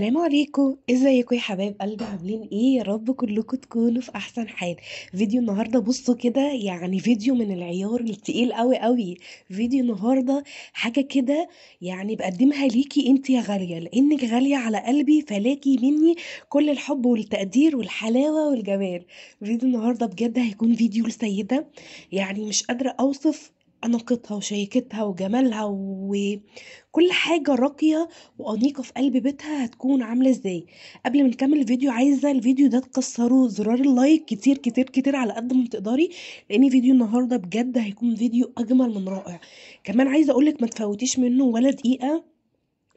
السلام عليكم ازيكم يا حبايب قلبي عاملين ايه يا رب كلكم تكونوا في احسن حال فيديو النهارده بصوا كده يعني فيديو من العيار التقيل قوي قوي فيديو النهارده حاجه كده يعني بقدمها ليكي انت يا غاليه لانك غاليه على قلبي فلاكي مني كل الحب والتقدير والحلاوه والجمال فيديو النهارده بجد هيكون فيديو لسيده يعني مش قادره اوصف أناقتها وشيكتها وجمالها وكل حاجة راقية وأنيقة في قلب بيتها هتكون عاملة ازاي قبل ما نكمل الفيديو عايزة الفيديو ده تكسروا زرار اللايك كتير كتير كتير على قد ما تقدري لأن فيديو النهاردة بجد هيكون فيديو أجمل من رائع كمان عايزة أقولك ما تفوتيش منه ولا دقيقة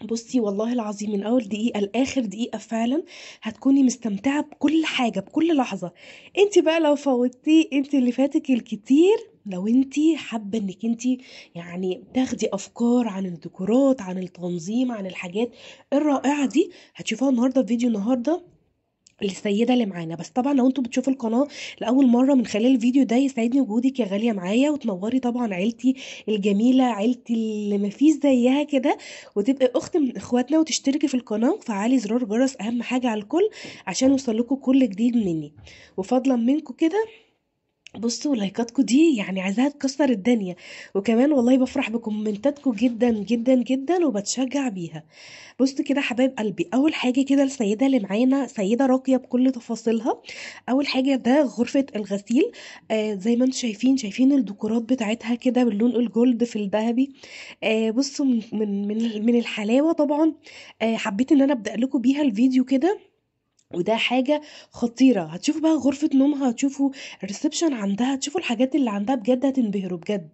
بصي والله العظيم من اول دقيقه لاخر دقيقه فعلا هتكوني مستمتعه بكل حاجه بكل لحظه انت بقى لو فوتتي انت اللي فاتك الكتير لو انت حابه انك انت يعني تاخدي افكار عن الديكورات عن التنظيم عن الحاجات الرائعه دي هتشوفوها النهارده في فيديو النهارده السيده اللي معانا بس طبعا لو انتوا بتشوفوا القناه لاول مره من خلال الفيديو ده يسعدني وجودك يا غاليه معايا وتنوري طبعا عيلتي الجميله عيلتي اللي مفيش زيها كده وتبقي اخت من اخواتنا وتشتركي في القناه وفعلي زرار جرس اهم حاجه على الكل عشان يوصل لكم كل جديد مني وفضلا منكم كده بصوا لايكاتكم دي يعني عايزاها تكسر الدنيا وكمان والله بفرح بكومنتاتكم جدا جدا جدا وبتشجع بيها بصوا كده حبايب قلبي اول حاجه كده السيده اللي معانا سيده راقيه بكل تفاصيلها اول حاجه ده غرفه الغسيل آه زي ما انتم شايفين شايفين الديكورات بتاعتها كده باللون الجولد في الذهبي آه بصوا من من من الحلاوه طبعا آه حبيت ان انا ابدا لكم بيها الفيديو كده وده حاجة خطيرة هتشوفوا بقى غرفة نومها هتشوفوا الريسبشن عندها هتشوفوا الحاجات اللي عندها بجد هتنبهروا بجد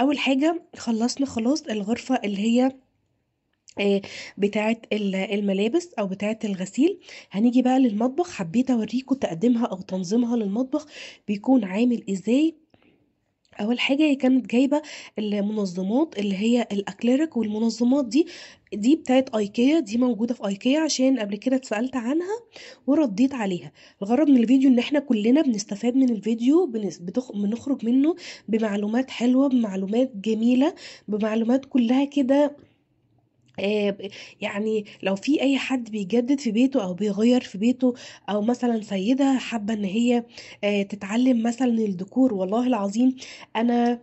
اول حاجة خلصنا خلاص الغرفة اللي هي آه، بتاعت الملابس او بتاعت الغسيل هنيجي بقى للمطبخ حبيت اوريكم تقديمها او تنظيمها للمطبخ بيكون عامل ازاي اول حاجه هي كانت جايبه المنظمات اللي هي الاكليريك والمنظمات دي دي بتاعت ايكيا دي موجودة في ايكيا عشان قبل كده اتسألت عنها ورديت عليها الغرض من الفيديو ان احنا كلنا بنستفاد من الفيديو بنخرج منه بمعلومات حلوة بمعلومات جميلة بمعلومات كلها كده آه، يعني لو في اي حد بيجدد في بيته او بيغير في بيته او مثلا سيده حابه ان هي آه، تتعلم مثلا الديكور والله العظيم انا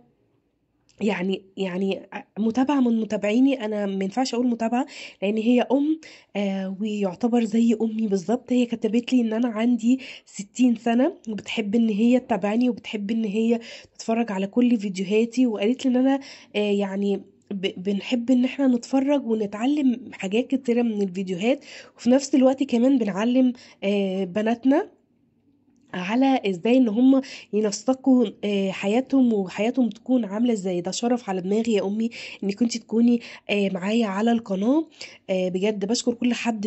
يعني يعني آه، متابعة من متابعيني أنا ما ينفعش أقول متابعة لأن هي أم آه ويعتبر زي أمي بالظبط هي كتبت لي إن أنا عندي ستين سنة وبتحب إن هي تتابعني وبتحب إن هي تتفرج على كل فيديوهاتي وقالت لي إن أنا آه يعني بنحب ان احنا نتفرج ونتعلم حاجات كتيرة من الفيديوهات وفي نفس الوقت كمان بنعلم آه بناتنا على ازاي ان هم ينسقوا آه، حياتهم وحياتهم تكون عامله ازاي ده شرف على دماغي يا امي انك كنت تكوني آه، معايا على القناه آه، بجد بشكر كل حد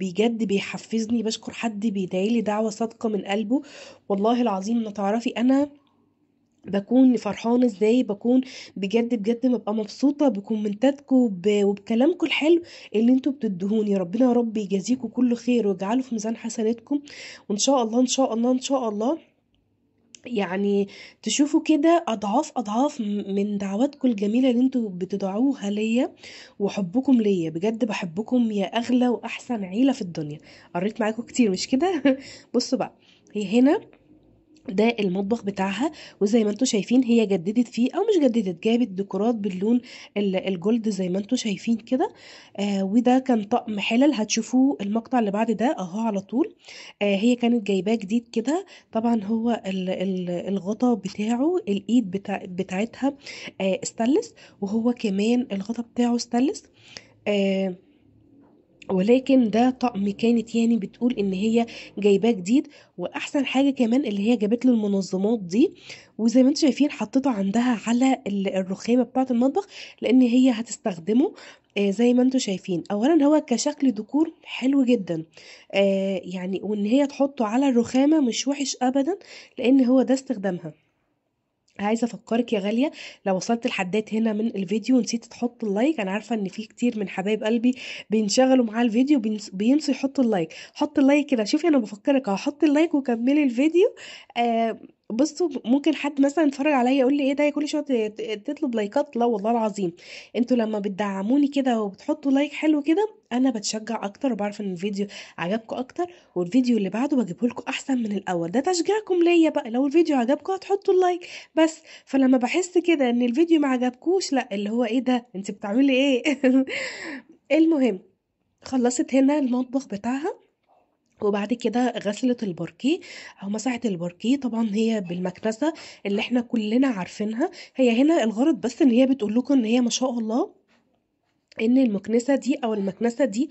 بجد بيحفزني بشكر حد بيدعيلي دعوه صادقه من قلبه والله العظيم ما تعرفي انا بكون فرحانة إزاي، بكون بجد بجد ببقى مبسوطة بكومنتاتكم وب وبكلامكم الحلو اللي أنتم بتدهوني ربنا يا رب يجازيكم كل خير ويجعله في ميزان حسناتكم، وإن شاء الله، إن شاء الله، إن شاء الله يعني تشوفوا كده أضعاف أضعاف من دعواتكم الجميلة اللي أنتم بتدعوها ليّا وحبكم ليّا، بجد بحبكم يا أغلى وأحسن عيلة في الدنيا، قريت معاكم كتير مش كده؟ بصوا بقى هي هنا ده المطبخ بتاعها وزي ما انتوا شايفين هي جددت فيه او مش جددت جابت ديكورات باللون الجولد زي ما انتوا شايفين كده آه وده كان طقم حلل هتشوفوه المقطع اللي بعد ده اهو على طول آه هي كانت جايباه جديد كده طبعا هو الغطا بتاعه الايد بتاع بتاعتها آه استلس وهو كمان الغطا بتاعه استلس آه ولكن ده طقم كانت يعني بتقول ان هي جايباه جديد واحسن حاجه كمان اللي هي جابت له المنظمات دي وزي ما انتم شايفين حطيته عندها على الرخامه بتاعه المطبخ لان هي هتستخدمه آه، زي ما انتم شايفين اولا هو كشكل ديكور حلو جدا آه، يعني وان هي تحطه على الرخامه مش وحش ابدا لان هو ده استخدامها عايزه افكرك يا غاليه لو وصلت لحدات هنا من الفيديو ونسيت تحط اللايك انا عارفه ان في كتير من حبايب قلبي بينشغلوا مع الفيديو بينسوا يحطوا اللايك حط اللايك كده شوفي انا بفكرك هحط اللايك وكملي الفيديو آه بصوا ممكن حد مثلا يتفرج عليا يقول لي ايه ده كل شويه تطلب لايكات لا والله العظيم انتوا لما بتدعموني كده وبتحطوا لايك حلو كده انا بتشجع اكتر وبعرف ان الفيديو عجبكم اكتر والفيديو اللي بعده بجيبه لكم احسن من الاول ده تشجيعكم ليا بقى لو الفيديو عجبكم هتحطوا اللايك بس فلما بحس كده ان الفيديو ما عجبكوش لا اللي هو ايه ده انت بتعملي ايه المهم خلصت هنا المطبخ بتاعها وبعد كده غسلت الباركيه أو مسحت الباركيه طبعا هي بالمكنسة اللي احنا كلنا عارفينها هي هنا الغرض بس ان هي بتقول لكم ان هي ما شاء الله ان المكنسه دي او المكنسه دي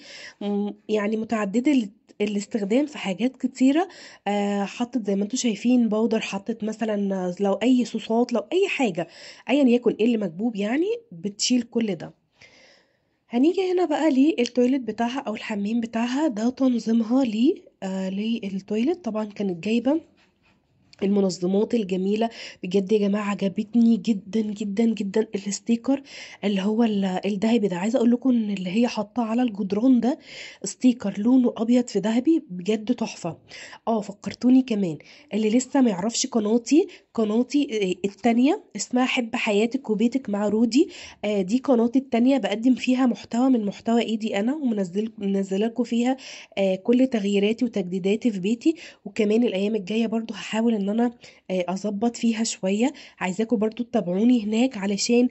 يعني متعدده الاستخدام في حاجات كتيره آه، حطت زي ما انتم شايفين بودر حطت مثلا لو اي صوصات لو اي حاجه ايا يكن ايه اللي مكبوب يعني بتشيل كل ده هنيجي هنا بقى للتويلت بتاعها أو الحمام بتاعها ده تنظيمها ليه آه للتويلت طبعا كانت جايبة المنظمات الجميلة بجد يا جماعة عجبتني جدا جدا جدا الستيكر اللي هو الذهبي ده عايزة اقول لكم ان اللي هي حاطاه على الجدران ده ستيكر لونه ابيض في ذهبي بجد تحفة اه فكرتوني كمان اللي لسه ما يعرفش قناتي قناتي آه، التانية اسمها حب حياتك وبيتك مع رودي آه، دي قناتي التانية بقدم فيها محتوى من محتوى ايدي انا ومنزل لكم فيها آه، كل تغييراتي وتجديداتي في بيتي وكمان الايام الجاية برضو هحاول ان انا اظبط فيها شوية عايزاكم برضو تتابعوني هناك علشان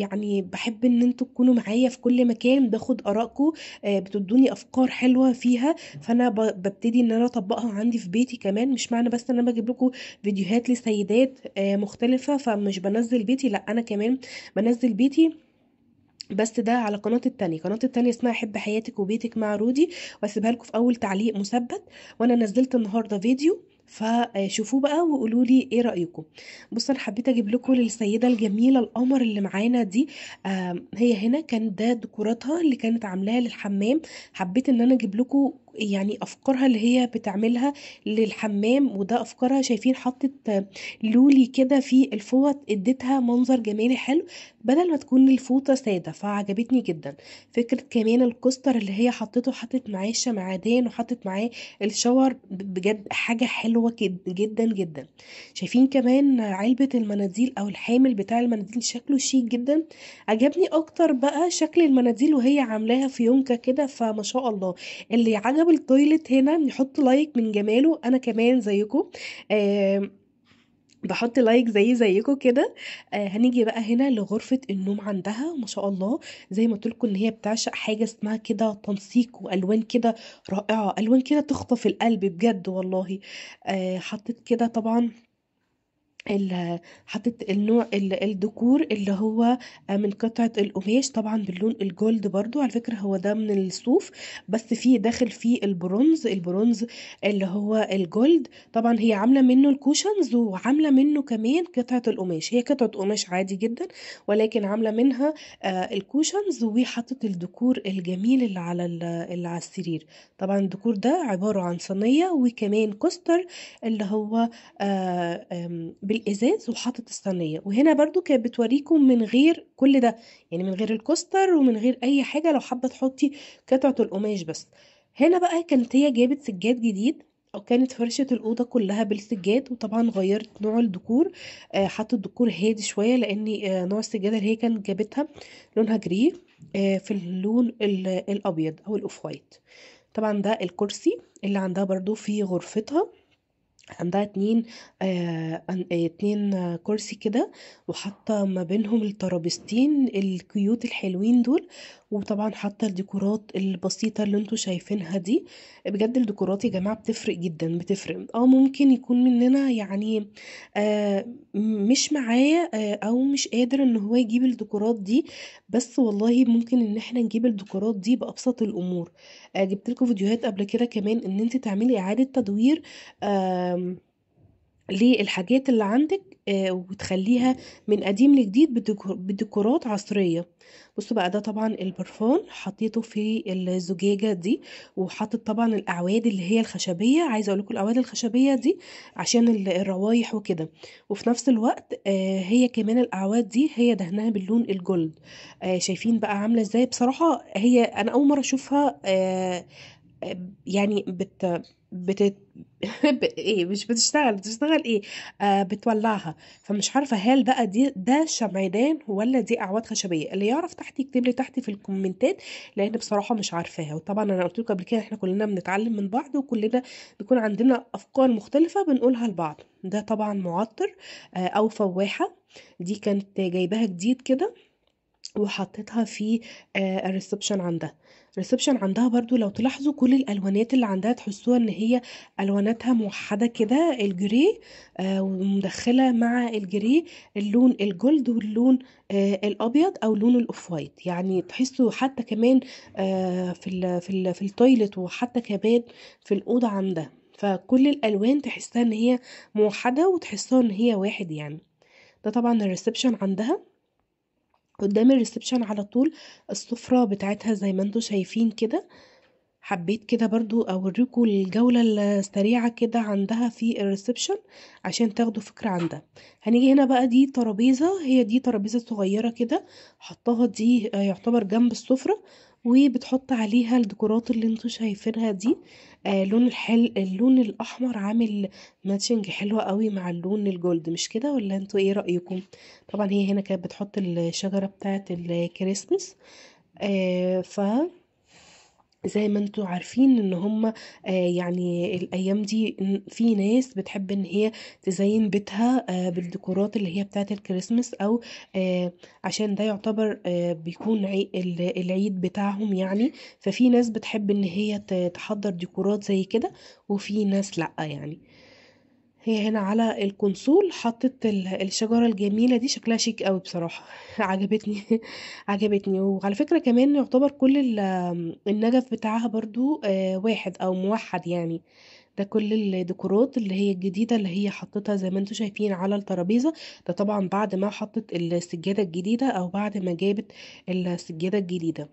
يعني بحب ان انتوا تكونوا معايا في كل مكان باخد ارائكم بتدوني افكار حلوة فيها فانا ببتدي ان انا اطبقها عندي في بيتي كمان مش معنى بس ان انا بجيب لكم فيديوهات لسه سيدات آه، مختلفة فمش بنزل بيتي لأ أنا كمان بنزل بيتي بس ده على قناة التانية قناة التانية اسمها حب حياتك وبيتك مع رودي واسيبها لكم في أول تعليق مثبت وأنا نزلت النهاردة فيديو فشوفوه بقى وقولوا لي ايه رايكم بص انا حبيت اجيب لكم للسيده الجميله القمر اللي معانا دي آه، هي هنا كان ده ديكوراتها اللي كانت عاملاها للحمام حبيت ان انا اجيب لكم يعني أفكارها اللي هي بتعملها للحمام وده أفكارها شايفين حطت لولي كده في الفوط اديتها منظر جمالي حلو بدل ما تكون الفوطة سادة فعجبتني جدا فكرة كمان الكوستر اللي هي حطته حطت معاه الشمعدان وحطت معاه الشاور بجد حاجة حلوة جدا جدا جدا شايفين كمان علبة المناديل أو الحامل بتاع المناديل شكله شيك جدا عجبني أكتر بقى شكل المناديل وهي عاملاها فيونكة كده فما شاء الله اللي عجب بسبب التويلت هنا نحط لايك من جماله انا كمان زيكم بحط لايك زي زيكم كده آه، هنيجي بقى هنا لغرفه النوم عندها ما شاء الله زي ما قلت ان هي بتعشق حاجه اسمها كده تنسيق والوان كده رائعه الوان كده تخطف القلب بجد والله آه، حطيت كده طبعا حطيت النوع الديكور اللي هو آه، من قطعة القماش طبعا باللون الجولد برضو على فكرة هو ده من الصوف بس في داخل فيه البرونز البرونز اللي هو الجولد طبعا هي عاملة منه الكوشنز وعاملة منه كمان قطعة القماش هي قطعة قماش عادي جدا ولكن عاملة منها آه، الكوشنز وحطت الديكور الجميل اللي على اللي على السرير طبعا الديكور ده عبارة عن صينية وكمان كوستر اللي هو آه، بالازاز وحاطط الصينيه وهنا برضو كانت بتوريكم من غير كل ده يعني من غير الكوستر ومن غير اي حاجه لو حابه تحطي قطعه القماش بس هنا بقى كانت هي جابت سجاد جديد كانت فرشة الأوضة كلها بالسجاد وطبعا غيرت نوع الديكور آه حطت الديكور هادي شوية لأن آه نوع السجادة اللي هي كانت جابتها لونها جري آه في اللون الأبيض أو الأوف وايت طبعا ده الكرسي اللي عندها برضو في غرفتها عندها اتنين آه،, آه اتنين كرسي كده وحاطة ما بينهم الترابيزتين الكيوت الحلوين دول وطبعا حتى الديكورات البسيطة اللي انتوا شايفينها دي بجد الديكورات يا جماعة بتفرق جدا بتفرق اه ممكن يكون مننا يعني آه مش معايا آه او مش قادر ان هو يجيب الديكورات دي بس والله ممكن ان احنا نجيب الديكورات دي بأبسط الامور آه جبت لكم فيديوهات قبل كده كمان ان انت تعملي اعادة تدوير آه للحاجات اللي عندك آه، وتخليها من قديم لجديد بديكورات عصرية بصوا بقى ده طبعا البرفان حطيته في الزجاجة دي وحاطط طبعا الأعواد اللي هي الخشبية عايزة اقول لكم الأعواد الخشبية دي عشان الروايح وكده وفي نفس الوقت آه، هي كمان الأعواد دي هي دهنها باللون الجولد آه، شايفين بقى عاملة ازاي بصراحة هي أنا أول مرة أشوفها يعني بت بتت... ب... ايه مش بتشتغل بتشتغل ايه آه بتولعها فمش عارفه هل بقى دي ده شمعدان ولا دي اعواد خشبيه اللي يعرف تحت يكتب لي تحت في الكومنتات لان بصراحه مش عارفاها وطبعا انا قلت لكم قبل كده احنا كلنا بنتعلم من بعض وكلنا بيكون عندنا افكار مختلفه بنقولها لبعض ده طبعا معطر آه او فواحه دي كانت جايباها جديد كده وحطيتها في آه، الريسبشن عندها الريسبشن عندها برضو لو تلاحظوا كل الالوانات اللي عندها تحسوها ان هي الواناتها موحده كده الجري آه، ومدخله مع الجري اللون الجلد واللون آه، الابيض او لون الاوف وايت يعني تحسوا حتى كمان في الـ في الـ في التويلت وحتى كمان في الاوضه عندها فكل الالوان تحسها ان هي موحده وتحسها ان هي واحد يعني ده طبعا الريسبشن عندها قدام الريسبشن على طول السفرة بتاعتها زي ما انتوا شايفين كده حبيت كده برضو اوريكم الجولة السريعة كده عندها في الريسبشن عشان تاخدوا فكرة عندها هنيجي هنا بقى دي ترابيزة هي دي ترابيزة صغيرة كده حطاها دي يعتبر جنب السفرة وبتحط عليها الديكورات اللي انتوا شايفينها دي آه لون الحل اللون الاحمر عامل ماتشنج حلو قوي مع اللون الجولد مش كده ولا انتوا ايه رايكم طبعا هي هنا كانت بتحط الشجره بتاعه الكريسماس آه ف زي ما انتوا عارفين ان هما آه، يعني الايام دي في ناس بتحب ان هي تزين بيتها آه، بالديكورات اللي هي بتاعه الكريسماس او آه، عشان ده يعتبر بيكون العيد بتاعهم يعني ففي ناس بتحب ان هي تحضر ديكورات زي كده وفي ناس لا يعني هي هنا على الكونسول حطت الشجرة الجميلة دي شكلها شيك أوي بصراحة عجبتني عجبتني وعلى فكرة كمان يعتبر كل النجف بتاعها برضو آه، واحد أو موحد يعني ده كل الديكورات اللي هي الجديدة اللي هي حطتها زي ما انتوا شايفين على الترابيزة ده طبعا بعد ما حطت السجادة الجديدة أو بعد ما جابت السجادة الجديدة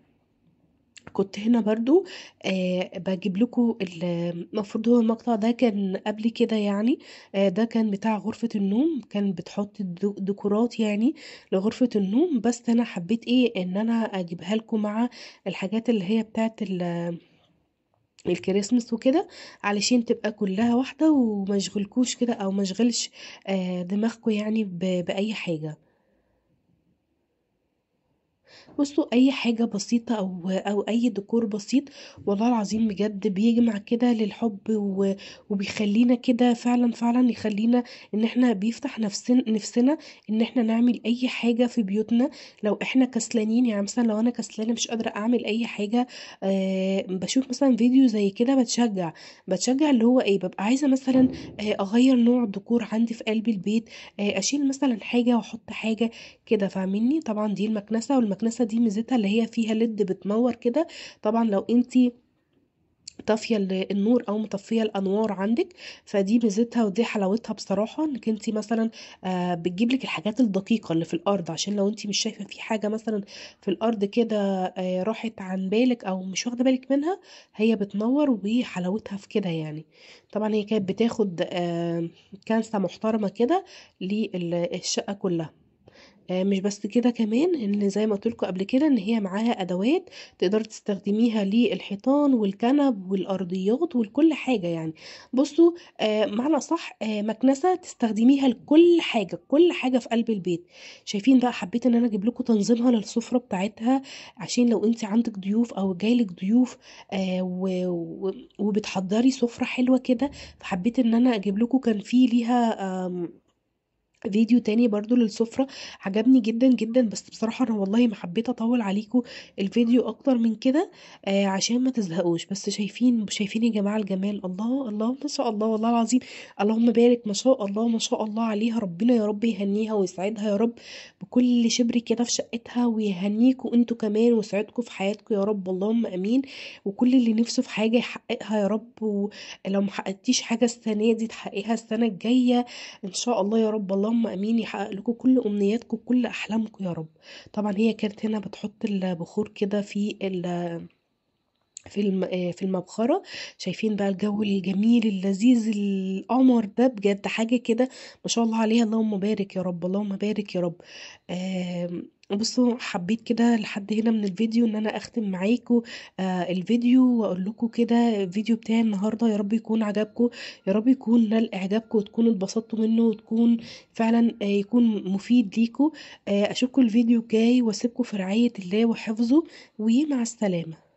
كنت هنا برضو آه بجيب لكم المفروض هو المقطع ده كان قبل كده يعني آه ده كان بتاع غرفة النوم كان بتحط ديكورات يعني لغرفة النوم بس انا حبيت ايه ان انا اجيبها لكم مع الحاجات اللي هي بتاعت الكريسماس وكده علشان تبقى كلها واحدة ومشغلكوش كده او مشغلش دماغكو يعني بأي حاجة بصوا اي حاجة بسيطة او او اي ديكور بسيط والله العظيم بجد بيجمع كده للحب و- وبيخلينا كده فعلًا، فعلًا يخلينا إن إحنا بيفتح نفسنا, نفسنا إن إحنا نعمل أي حاجة في بيوتنا، لو إحنا كسلانين يعني مثلًا لو أنا كسلانة مش قادرة أعمل أي حاجة آه بشوف مثلًا فيديو زي كده بتشجع بتشجع اللي هو إيه، ببقى عايزة مثلًا آه أغيّر نوع الديكور عندي في قلب البيت، آه أشيل مثلًا حاجة وأحط حاجة كده فاهميني؟ طبعًا دي المكنسة والمكنسة المكنسة دي ميزتها اللي هي فيها ليد بتنور كده طبعا لو انتي طافيه النور او مطفيه الانوار عندك فدي ميزتها ودي حلاوتها بصراحه انك انت مثلا آه، بتجيب لك الحاجات الدقيقه اللي في الارض عشان لو انت مش شايفه في حاجه مثلا في الارض كده آه، راحت عن بالك او مش واخده بالك منها هي بتنور وحلاوتها في كده يعني طبعا هي كانت بتاخد آه، كنسه محترمه كده للشقه كلها آه، مش بس كده كمان، إن زي ما قُلت لكم قبل كده إن هي معاها أدوات تقدر تستخدميها للحيطان والكَنَب والأرضيات ولكل حاجة يعني. بُصّوا، آه، معنى أصح آه، مكنسة تستخدميها لكل حاجة، كل حاجة في قلب البيت. شايفين بقى حبّيت إن أنا أجيب لكم تنظيمها للسفرة بتاعتها، عشان لو أنتِ عندِك ضيوف أو جايلك ضيوف وبتحضّري سفرة حلوة كده، فحبّيت إن أنا أجيب لكم كان في ليها فيديو تاني برضو للسفرة عجبني جدا جدا بس بصراحة انا والله ما حبيت اطول عليكم الفيديو اكتر من كده آه عشان ما تزهقوش بس شايفين شايفين يا جماعة الجمال الله الله ما شاء الله والله العظيم اللهم بارك ما شاء الله ما شاء الله عليها ربنا يا رب يهنيها ويسعدها يا رب بكل شبر كده في شقتها ويهنيكوا انتوا كمان ويسعدكوا في حياتكم يا رب اللهم امين وكل اللي نفسه في حاجة يحققها يا رب ولو محققتيش حاجة السنة دي تحققها السنة الجاية ان شاء الله يا رب الله اللهم امين يحقق لكم كل امنياتكم كل احلامكم يا رب طبعا هي كانت هنا بتحط البخور كده في ال في آه، في المبخرة شايفين بقى الجو الجميل اللذيذ القمر ده بجد حاجة كده ما شاء الله عليها اللهم بارك يا رب اللهم بارك يا رب آه بُصّوا، حبّيت كده لحد هنا من الفيديو إن أنا أختم معاكم آه الفيديو وأقول لكم كده الفيديو بتاعي النهارده يا رب يكون عجبكم، يا رب يكون نال إعجابكم وتكونوا اتبسطتوا منه وتكون فعلًا آه يكون مفيد ليكم، آه أشوفكم الفيديو الجاي وأسيبكم في رعاية الله وحفظه، ومع السلامة.